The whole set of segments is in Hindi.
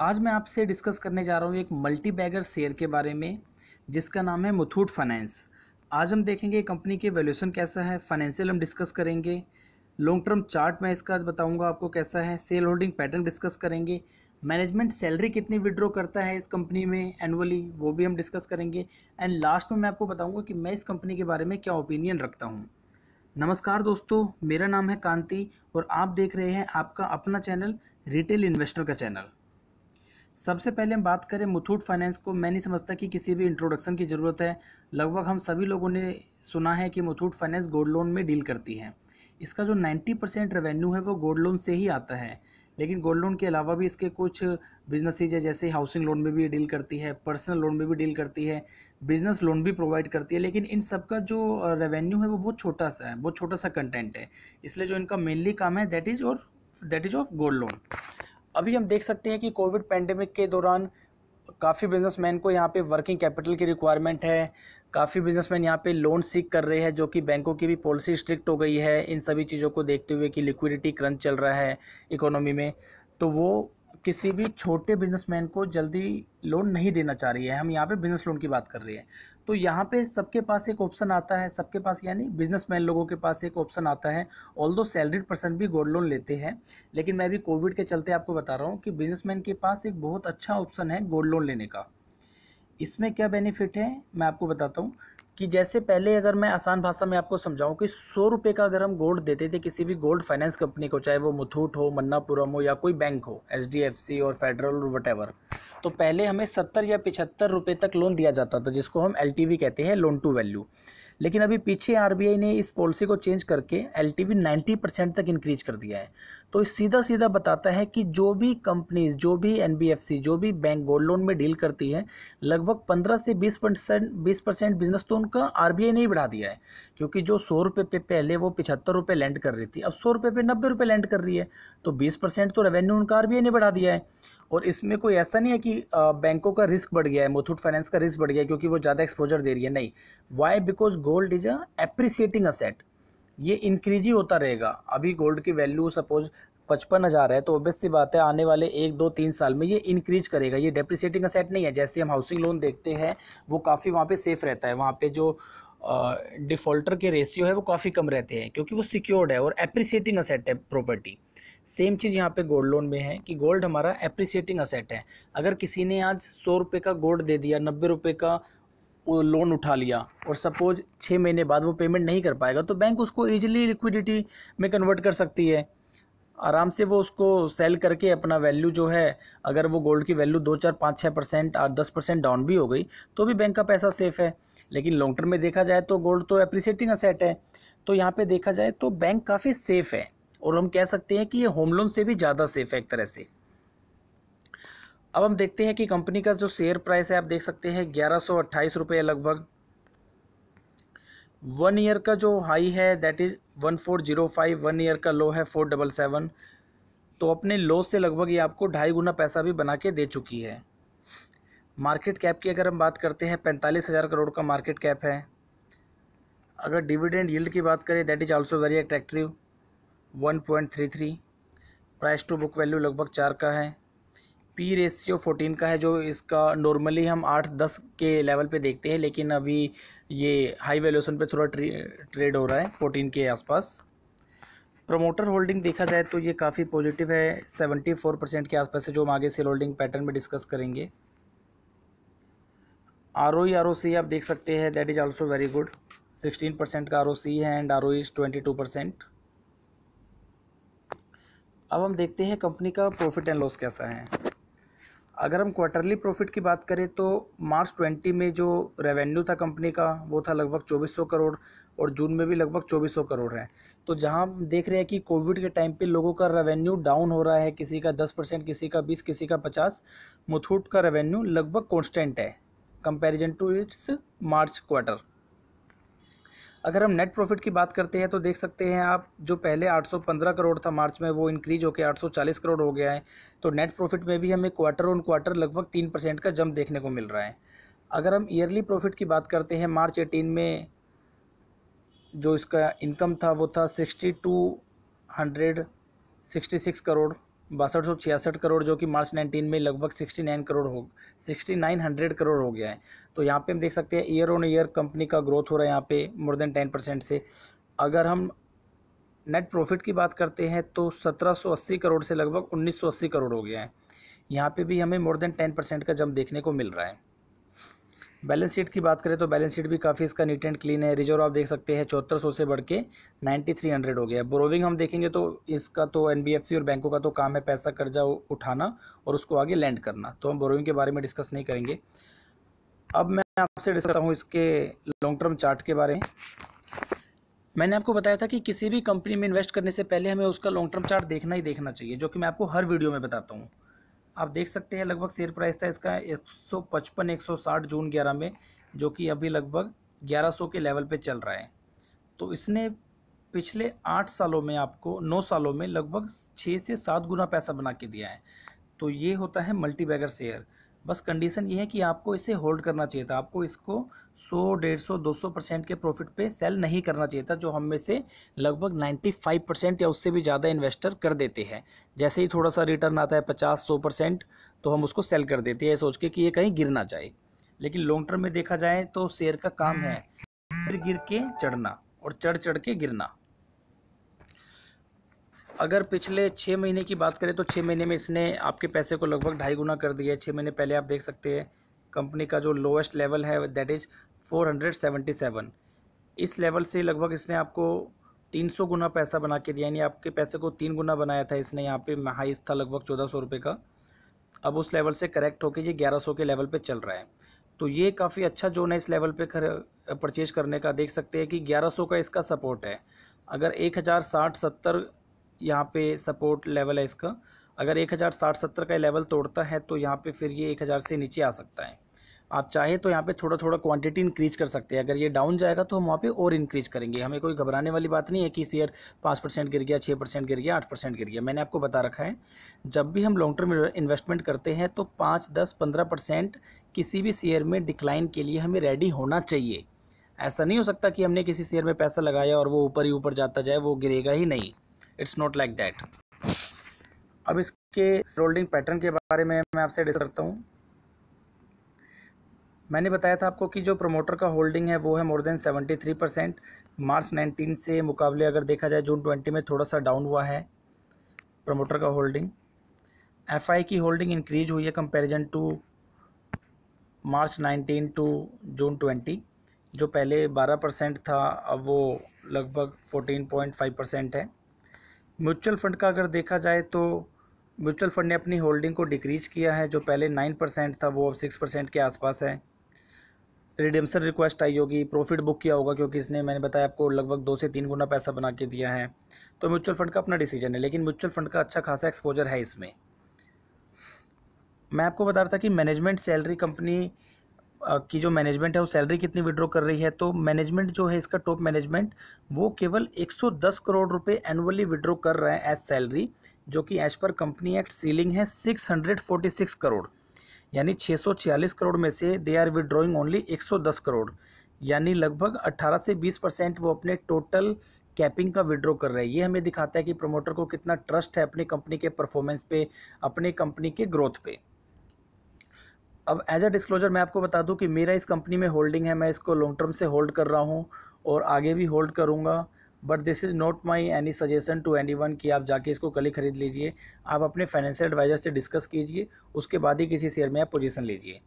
आज मैं आपसे डिस्कस करने जा रहा हूँ एक मल्टी बैगर शेयर के बारे में जिसका नाम है मुथूट फाइनेंस आज हम देखेंगे कंपनी के वैल्यूशन कैसा है फाइनेंशियल हम डिस्कस करेंगे लॉन्ग टर्म चार्ट मैं इसका बताऊंगा आपको कैसा है सेल होल्डिंग पैटर्न डिस्कस करेंगे मैनेजमेंट सैलरी कितनी विड्रॉ करता है इस कंपनी में एनुअली वो भी हम डिस्कस करेंगे एंड लास्ट में मैं आपको बताऊंगा कि मैं इस कंपनी के बारे में क्या ओपिनियन रखता हूँ नमस्कार दोस्तों मेरा नाम है कांति और आप देख रहे हैं आपका अपना चैनल रिटेल इन्वेस्टर का चैनल सबसे पहले हम बात करें मुथूट फाइनेंस को मैं नहीं समझता कि किसी भी इंट्रोडक्शन की ज़रूरत है लगभग हम सभी लोगों ने सुना है कि मुथूट फाइनेंस गोल्ड लोन में डील करती है इसका जो 90 परसेंट रेवेन्यू है वो गोल्ड लोन से ही आता है लेकिन गोल्ड लोन के अलावा भी इसके कुछ बिजनेस है जैसे हाउसिंग लोन में भी डील करती है पर्सनल लोन में भी डील करती है बिजनेस लोन भी प्रोवाइड करती है लेकिन इन सब का जो रेवेन्यू है वो बहुत छोटा सा है बहुत छोटा सा कंटेंट है इसलिए जो इनका मेनली काम है दैट इज़ और that is of gold loan अभी हम देख सकते हैं कि कोविड पैंडमिक के दौरान काफ़ी बिजनेसमैन को यहाँ पे वर्किंग कैपिटल की रिक्वायरमेंट है काफ़ी बिजनेसमैन यहाँ पे लोन सीख कर रहे हैं जो कि बैंकों की भी पॉलिसी स्ट्रिक्ट हो गई है इन सभी चीज़ों को देखते हुए कि लिक्विडिटी क्रंच चल रहा है इकोनॉमी में तो वो किसी भी छोटे बिजनेसमैन को जल्दी लोन नहीं देना चाह रही है हम यहाँ पे बिजनेस लोन की बात कर रहे हैं तो यहाँ पे सबके पास एक ऑप्शन आता है सबके पास यानी बिजनेसमैन लोगों के पास एक ऑप्शन आता है ऑल दो सैलरीड पर्सन भी गोल्ड लोन लेते हैं लेकिन मैं भी कोविड के चलते आपको बता रहा हूँ कि बिजनेसमैन के पास एक बहुत अच्छा ऑप्शन है गोल्ड लोन लेने का इसमें क्या बेनिफिट है मैं आपको बताता हूँ कि जैसे पहले अगर मैं आसान भाषा में आपको समझाऊं कि सौ रुपये का अगर हम गोल्ड देते थे किसी भी गोल्ड फाइनेंस कंपनी को चाहे वो मुथूट हो मन्नापुरम हो या कोई बैंक हो एच और फेडरल और वट तो पहले हमें सत्तर या पिछहत्तर रुपये तक लोन दिया जाता था जिसको हम एल कहते हैं लोन टू वैल्यू लेकिन अभी पीछे आरबीआई ने इस पॉलिसी को चेंज करके एल टी 90 परसेंट तक इंक्रीज कर दिया है तो सीधा सीधा बताता है कि जो भी कंपनीज जो भी एन जो भी बैंक गोल्ड लोन में डील करती है लगभग पंद्रह से बीस परसेंट बीस परसेंट बिजनेस तो उनका आर ने ही बढ़ा दिया है क्योंकि जो सौ रुपये पे पहले वो पिछहत्तर रुपये लैंड कर रही थी अब सौ रुपये पे नब्बे रुपये लैंड कर रही है तो बीस परसेंट तो रेवेन्यू उनका आर ने बढ़ा दिया है और इसमें कोई ऐसा नहीं है कि बैंकों का रिस्क बढ़ गया है मुथूट फाइनेंस का रिस्क बढ़ गया क्योंकि वो ज़्यादा एक्सपोजर दे रही है नहीं why because gold is a appreciating asset ये इंक्रीज ही होता रहेगा अभी गोल्ड की वैल्यू सपोज पचपन हज़ार है तो ऑब्वियस सी बात है आने वाले एक दो तीन साल में ये इंक्रीज करेगा ये डेप्रिसिएटिंग असेट नहीं है जैसे हम हाउसिंग लोन देखते हैं वो काफ़ी वहाँ पे सेफ़ रहता है वहाँ पे जो डिफ़ॉल्टर के रेशियो है वो काफ़ी कम रहते हैं क्योंकि वो सिक्योर्ड है और एप्रिसिएटिंग असेट है प्रॉपर्टी सेम चीज़ यहाँ पे गोल्ड लोन में है कि गोल्ड हमारा एप्रिसिएटिंग असेट है अगर किसी ने आज सौ रुपये का गोल्ड दे दिया नब्बे रुपये का लोन उठा लिया और सपोज छः महीने बाद वो पेमेंट नहीं कर पाएगा तो बैंक उसको ईजिली लिक्विडिटी में कन्वर्ट कर सकती है आराम से वो उसको सेल करके अपना वैल्यू जो है अगर वो गोल्ड की वैल्यू दो चार पाँच छः परसेंट आठ दस परसेंट डाउन भी हो गई तो भी बैंक का पैसा सेफ़ है लेकिन लॉन्ग टर्म में देखा जाए तो गोल्ड तो अप्रिसिएटिंग असेट है तो यहाँ पे देखा जाए तो बैंक काफ़ी सेफ़ है और हम कह सकते हैं कि ये होम लोन से भी ज़्यादा सेफ़ है एक तरह से अब हम देखते हैं कि कंपनी का जो शेयर प्राइस है आप देख सकते हैं ग्यारह सौ अट्ठाईस रुपये लगभग वन ईयर का जो हाई है that is one four zero five one year का लो है फोर डबल सेवन तो अपने लो से लगभग ये आपको ढाई गुना पैसा भी बना के दे चुकी है मार्केट कैप की अगर हम बात करते हैं पैंतालीस हज़ार करोड़ का मार्केट कैप है अगर डिविडेंड यील्ड की बात करें that is also very attractive one point three three price to book value लगभग चार का है पी रेशियो फोर्टीन का है जो इसका नॉर्मली हम आठ दस के लेवल पे देखते हैं लेकिन अभी ये हाई वैल्यूएशन पे थोड़ा ट्रेड हो रहा है फोर्टीन के आसपास प्रमोटर होल्डिंग देखा जाए तो ये काफ़ी पॉजिटिव है सेवेंटी फोर परसेंट के आसपास है जो हम आगे सेल होल्डिंग पैटर्न में डिस्कस करेंगे R O R O C आप देख सकते हैं that is also very good sixteen percent का आर ओ सी है and R O is twenty two percent अब हम देखते हैं कंपनी का प्रॉफिट एंड लॉस कैसा है अगर हम क्वार्टरली प्रॉफिट की बात करें तो मार्च 20 में जो रेवेन्यू था कंपनी का वो था लगभग 2400 करोड़ और जून में भी लगभग 2400 करोड़ है तो जहां देख रहे हैं कि कोविड के टाइम पे लोगों का रेवेन्यू डाउन हो रहा है किसी का 10 परसेंट किसी का 20 किसी का 50 मुथूट का रेवेन्यू लगभग कॉन्स्टेंट है comparison to its March quarter अगर हम नेट प्रॉफिट की बात करते हैं तो देख सकते हैं आप जो पहले 815 करोड़ था मार्च में वो इंक्रीज होकर 840 करोड़ हो गया है तो नेट प्रॉफिट में भी हमें क्वार्टर ऑन क्वार्टर लगभग तीन परसेंट का जंप देखने को मिल रहा है अगर हम ईयरली प्रॉफिट की बात करते हैं मार्च एटीन में जो इसका इनकम था वो था sixty two hundred sixty six crore बासठ सौ छियासठ करोड़ जो कि मार्च 19 में लगभग 69 करोड़ हो 6900 करोड़ हो गया है तो यहाँ पे हम देख सकते हैं ईयर ऑन ईयर कंपनी का ग्रोथ हो रहा है यहाँ पे मोर देन 10 परसेंट से अगर हम नेट प्रॉफिट की बात करते हैं तो 1780 करोड़ से लगभग 1980 करोड़ हो गया है यहाँ पे भी हमें मोर देन 10 परसेंट का जम देखने को मिल रहा है बैलेंस शीट की बात करें तो बैलेंस शीट भी काफ़ी इसका नीट एंड क्लीन है रिजर्व आप देख सकते हैं चौहत्तर सौ से बढ़ के नाइन्टी थ्री हंड्रेड हो गया बोरोविंग हम देखेंगे तो इसका तो एन बी एफ सी और बैंकों का तो काम है पैसा कर्जा उठाना और उसको आगे लैंड करना तो हम बोरोविंग के बारे में डिस्कस नहीं करेंगे अब मैं आपसे डिस्कस करता हूँ इसके लॉन्ग टर्म चार्ट के बारे में मैंने आपको बताया था कि किसी भी कंपनी में इन्वेस्ट करने से पहले हमें उसका लॉन्ग टर्म चार्ट देखना ही देखना चाहिए जो कि मैं आपको हर वीडियो में बताता हूँ आप देख सकते हैं लगभग शेयर प्राइस था इसका 155 160 जून 11 में जो कि अभी लगभग 1100 के लेवल पे चल रहा है तो इसने पिछले आठ सालों में आपको नौ सालों में लगभग छः से सात गुना पैसा बना के दिया है तो ये होता है मल्टी बैगर शेयर बस कंडीशन ये है कि आपको इसे होल्ड करना चाहिए था आपको इसको 100 दो सौ परसेंट के प्रॉफिट पे सेल नहीं करना चाहिए था जो हम में से लगभग 95 परसेंट या उससे भी ज़्यादा इन्वेस्टर कर देते हैं जैसे ही थोड़ा सा रिटर्न आता है पचास सौ परसेंट तो हम उसको सेल कर देते हैं सोच के कि ये कहीं गिर ना जाए लेकिन लॉन्ग टर्म में देखा जाए तो शेयर का काम है गिर गिर के चढ़ना और चढ़ चढ़ के गिरना अगर पिछले छः महीने की बात करें तो छः महीने में इसने आपके पैसे को लगभग ढाई गुना कर दिया है छः महीने पहले आप देख सकते हैं कंपनी का जो लोएस्ट लेवल है दैट इज़ 477 इस लेवल से लगभग इसने आपको 300 गुना पैसा बना के दिया यानी आपके पैसे को तीन गुना बनाया था इसने यहाँ पे हाइस था लगभग चौदह सौ रुपये का अब उस लेवल से करेक्ट होकर ये ग्यारह सौ के लेवल पर चल रहा है तो ये काफ़ी अच्छा जोन है इस लेवल पर खर परचेज करने का देख सकते हैं कि ग्यारह सौ का इसका सपोर्ट है अगर एक हज़ार साठ सत्तर यहाँ पे सपोर्ट लेवल है इसका अगर एक हज़ार साठ सत्तर का लेवल तोड़ता है तो यहाँ पे फिर ये एक हज़ार से नीचे आ सकता है आप चाहे तो यहाँ पे थोड़ा थोड़ा क्वांटिटी इंक्रीज कर सकते हैं अगर ये डाउन जाएगा तो हम वहाँ पे और इंक्रीज करेंगे हमें कोई घबराने वाली बात नहीं है कि शेयर पाँच परसेंट गिर गया छः परसेंट गिर गया आठ परसेंट गिर गया मैंने आपको बता रखा है जब भी हम लॉन्ग टर्म इन्वेस्टमेंट करते हैं तो पाँच दस पंद्रह परसेंट किसी भी शेयर में डिक्लाइन के लिए हमें रेडी होना चाहिए ऐसा नहीं हो सकता कि हमने किसी शेयर में पैसा लगाया और वो ऊपर ही ऊपर जाता जाए वो गिरेगा ही नहीं इट्स नॉट लाइक दैट अब इसके रोल्डिंग पैटर्न के बारे में मैं आपसे डिस्कस करता हूँ मैंने बताया था आपको कि जो प्रोमोटर का होल्डिंग है वो है more than seventy three percent March nineteen से मुकाबले अगर देखा जाए जून ट्वेंटी में थोड़ा सा डाउन हुआ है प्रोमोटर का होल्डिंग एफ की होल्डिंग इंक्रीज हुई है comparison to March nineteen to June twenty जो पहले बारह परसेंट था अब वो लगभग फाइव परसेंट है म्यूचुअल फंड का अगर देखा जाए तो म्यूचुअल फंड ने अपनी होल्डिंग को डिक्रीज किया है जो पहले नाइन परसेंट था वो अब सिक्स परसेंट के आसपास है रिडेम्सन रिक्वेस्ट आई होगी प्रॉफिट बुक किया होगा क्योंकि इसने मैंने बताया आपको लगभग दो से तीन गुना पैसा बना के दिया है तो म्यूचुअल फंड का अपना डिसीजन है लेकिन म्यूचुअल फंड का अच्छा खासा एक्सपोजर है इसमें मैं आपको बता रहा था कि मैनेजमेंट सैलरी कंपनी की जो मैनेजमेंट है वो सैलरी कितनी विड्रॉ कर रही है तो मैनेजमेंट जो है इसका टॉप मैनेजमेंट वो केवल 110 करोड़ रुपए एनुअली विड्रॉ कर रहा है एज सैलरी जो कि as per company act ceiling है 646 करोड़ यानी 646 करोड़ में से they are withdrawing only 110 crore यानी लगभग 18 से 20 परसेंट वो अपने टोटल कैपिंग का विड्रॉ कर रहे हैं ये हमें दिखाता है कि प्रोमोटर को कितना ट्रस्ट है अपनी कंपनी के परफॉर्मेंस पे अपनी कंपनी के ग्रोथ पे अब एज अ डिस्क्लोजर मैं आपको बता दूं कि मेरा इस कंपनी में होल्डिंग है मैं इसको लॉन्ग टर्म से होल्ड कर रहा हूं और आगे भी होल्ड करूंगा but this is not my any suggestion to anyone कि आप जाके इसको कल ही खरीद लीजिए आप अपने फाइनेंशियल एडवाइज़र से डिस्कस कीजिए उसके बाद ही किसी शेयर में आप पोजिशन लीजिए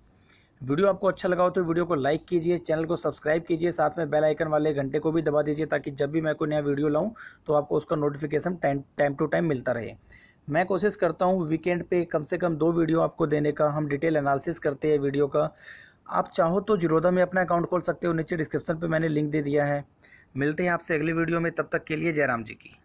वीडियो आपको अच्छा लगा हो तो वीडियो को लाइक कीजिए चैनल को सब्सक्राइब कीजिए साथ में बेल आइकन वाले घंटे को भी दबा दीजिए ताकि जब भी मैं कोई नया वीडियो लाऊं तो आपको उसका notification time time to time मिलता रहे मैं कोशिश करता हूँ वीकेंड पे कम से कम दो वीडियो आपको देने का हम डिटेल एनालिसिस करते हैं वीडियो का आप चाहो तो जिरोदा में अपना अकाउंट खोल सकते हो नीचे डिस्क्रिप्शन पे मैंने लिंक दे दिया है मिलते हैं आपसे अगले वीडियो में तब तक के लिए जयराम जी की